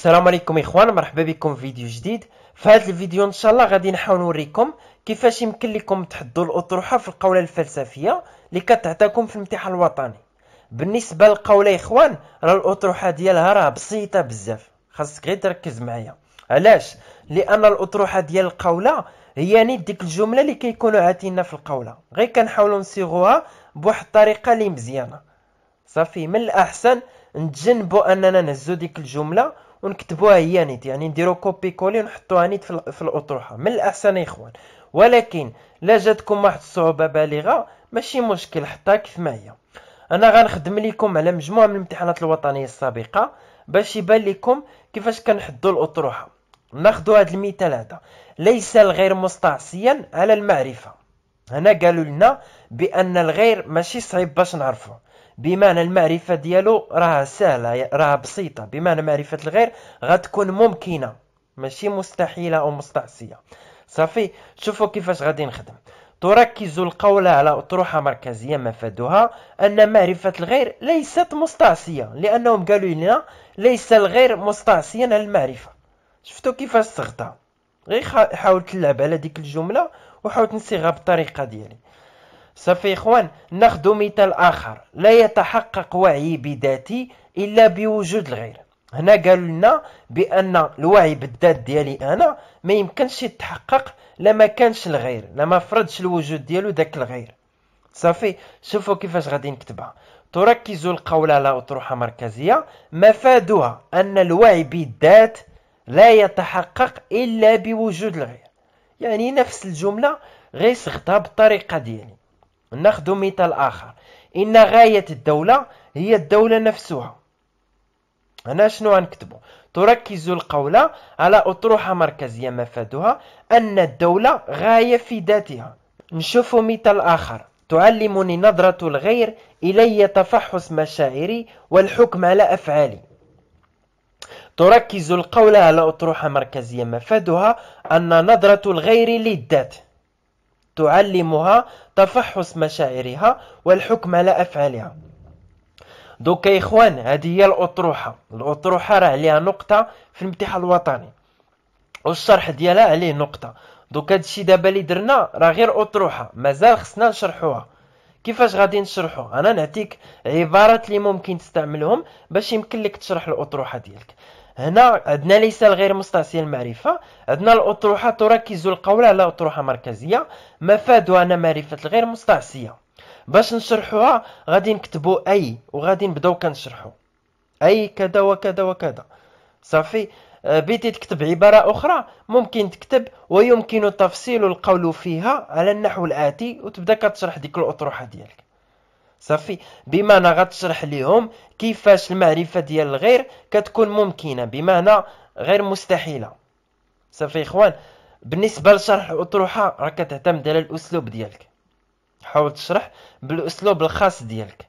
السلام عليكم اخوان مرحبا بكم في فيديو جديد في هذا الفيديو ان شاء الله غادي نحاول نوريكم كيفاش يمكن لكم تحدوا الاطروحه في القوله الفلسفيه اللي كتعطاكم في الامتحان الوطني بالنسبه للقوله اخوان راه الاطروحه ديالها راه بسيطه بزاف خاصك غير تركز معايا علاش لان الاطروحه ديال القوله هي نيت ديك الجمله اللي كيكونوا عاتينا في القوله غير كنحاولوا نصيغوها بواحد الطريقه اللي مزيانه صافي من الاحسن نتجنبوا اننا نهزو ديك الجمله ونكتبوها هي نيت يعني نديرو كوبي كولي ونحطوها نيت في, الاطروحه من الاحسن يا اخوان ولكن لا جاتكم واحد الصعوبه بالغه ماشي مشكل حتى كيف ما هي انا غنخدم لكم على مجموعه من الامتحانات الوطنيه السابقه باش يبان لكم كيفاش كنحدوا الاطروحه ناخذ هذا المثال هذا ليس الغير مستعصيا على المعرفه هنا قالوا لنا بان الغير ماشي صعيب باش نعرفه بمعنى المعرفة ديالو راها سهلة راها بسيطة بمعنى معرفة الغير غتكون ممكنة ماشي مستحيلة أو مستعصية صافي شوفوا كيفاش غادي نخدم تركز القول على أطروحة مركزية مفادها أن معرفة الغير ليست مستعصية لأنهم قالوا لنا ليس الغير مستعصيا على المعرفة شفتوا كيفاش استخدم غير حاولت نلعب على ديك الجمله وحاولت نصيغها بالطريقه ديالي صافي اخوان ناخذ مثال اخر لا يتحقق وعي بذاتي الا بوجود الغير هنا قال لنا بان الوعي بالذات ديالي انا ما يمكنش يتحقق لما كانش الغير لما فرضش الوجود ديالو داك الغير صافي شوفوا كيفاش غادي نكتبها تركز القول على أطروحة مركزية مفادها أن الوعي بالذات لا يتحقق إلا بوجود الغير يعني نفس الجملة غير سخطها بالطريقة ديالي ناخذ مثال آخر إن غاية الدولة هي الدولة نفسها هنا شنو غنكتبو تركز القولة على أطروحة مركزية مفادها أن الدولة غاية في ذاتها نشوف مثال آخر تعلمني نظرة الغير إلي تفحص مشاعري والحكم على أفعالي تركز القول على أطروحة مركزية مفادها أن نظرة الغير للذات تعلمها تفحص مشاعرها والحكم على أفعالها دوكا يا إخوان هذه هي الأطروحة الأطروحة راه عليها نقطة في الامتحان الوطني والشرح ديالها عليه نقطة دوك هادشي دابا اللي درنا راه غير أطروحة مازال خصنا نشرحوها كيفاش غادي نشرحو انا نعطيك عبارات اللي ممكن تستعملهم باش يمكن لك تشرح الاطروحه ديالك هنا عندنا ليس الغير مستعصي المعرفة عندنا الأطروحة تركز القول على أطروحة مركزية مفادها أنا معرفة الغير مستعصية باش نشرحوها غادي نكتبو أي وغادي نبداو كنشرحو أي كذا وكذا وكذا صافي آه، بيتي تكتب عبارة أخرى ممكن تكتب ويمكن تفصيل القول فيها على النحو الآتي وتبدا كتشرح ديك الأطروحة ديالك صافي بمعنى غتشرح لهم كيفاش المعرفه ديال الغير كتكون ممكنه بمعنى غير مستحيله صافي اخوان بالنسبه لشرح الاطروحه راه كتعتمد على الاسلوب ديالك حاول تشرح بالاسلوب الخاص ديالك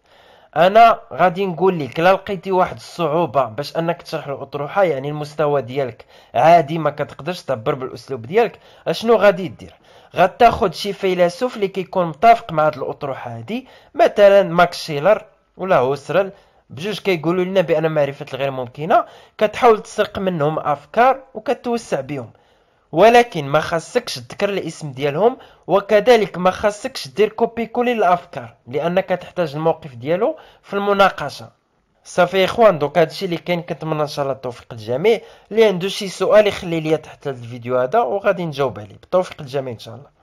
انا غادي نقول لك لا لقيتي واحد الصعوبه باش انك تشرح الاطروحه يعني المستوى ديالك عادي ما كتقدرش تعبر بالاسلوب ديالك اشنو غادي دير غتاخد شي فيلسوف اللي كيكون متفق مع هاد الاطروحه هادي مثلا ماكس شيلر ولا هوسرل بجوج كيقولوا لنا بان معرفه الغير ممكنه كتحاول تسرق منهم افكار وكتوسع بهم ولكن ما خاصكش تذكر الاسم ديالهم وكذلك ما خاصكش دير كوبي كولي الافكار لانك تحتاج الموقف ديالو في المناقشه صافي اخوان دوك هادشي اللي كاين كنتمنى ان شاء الله التوفيق للجميع اللي عنده شي سؤال يخلي ليا تحت الفيديو هذا وغادي نجاوب عليه بالتوفيق للجميع ان شاء الله